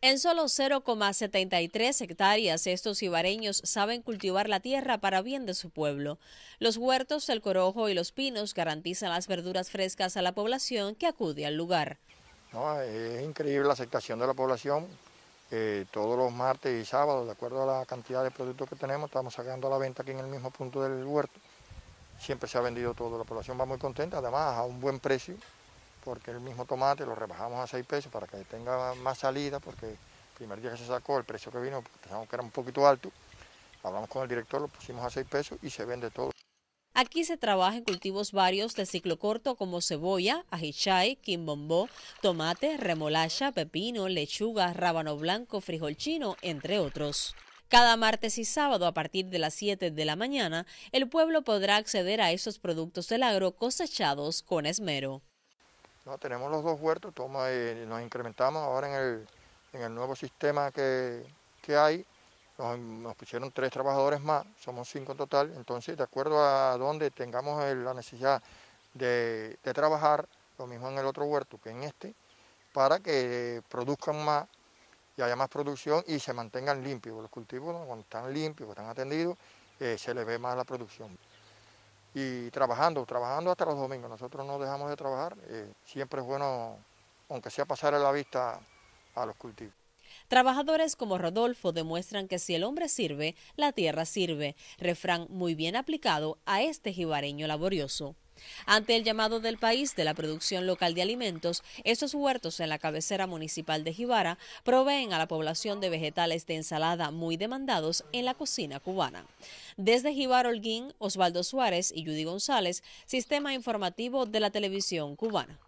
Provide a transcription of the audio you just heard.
En solo 0,73 hectáreas, estos ibareños saben cultivar la tierra para bien de su pueblo. Los huertos, el corojo y los pinos garantizan las verduras frescas a la población que acude al lugar. es increíble la aceptación de la población. Eh, todos los martes y sábados, de acuerdo a la cantidad de productos que tenemos, estamos sacando a la venta aquí en el mismo punto del huerto. Siempre se ha vendido todo, la población va muy contenta, además a un buen precio porque el mismo tomate lo rebajamos a 6 pesos para que tenga más salida, porque el primer día que se sacó el precio que vino pensamos que era un poquito alto. Hablamos con el director, lo pusimos a 6 pesos y se vende todo. Aquí se trabaja en cultivos varios de ciclo corto como cebolla, ajichai, quimbombó, tomate, remolacha, pepino, lechuga, rábano blanco, frijol chino, entre otros. Cada martes y sábado a partir de las 7 de la mañana, el pueblo podrá acceder a esos productos del agro cosechados con esmero tenemos los dos huertos, eh, nos incrementamos ahora en el, nuevo sistema que, hay. Nos, pusieron tres trabajadores más, somos cinco en total. Entonces, de acuerdo a donde tengamos la necesidad de, trabajar, lo mismo en el otro huerto que en este, para que produzcan más y haya más producción y se mantengan limpios. Los cultivos, cuando están limpios, están atendidos, eh, se les ve más la producción y trabajando, trabajando hasta los domingos. Nosotros no dejamos de trabajar, eh, siempre es bueno, aunque sea pasar a la vista a los cultivos. Trabajadores como Rodolfo demuestran que si el hombre sirve, la tierra sirve, refrán muy bien aplicado a este jibareño laborioso. Ante el llamado del país de la producción local de alimentos, estos huertos en la cabecera municipal de Jibara proveen a la población de vegetales de ensalada muy demandados en la cocina cubana. Desde Jibara Holguín, Osvaldo Suárez y Judy González, Sistema Informativo de la Televisión Cubana.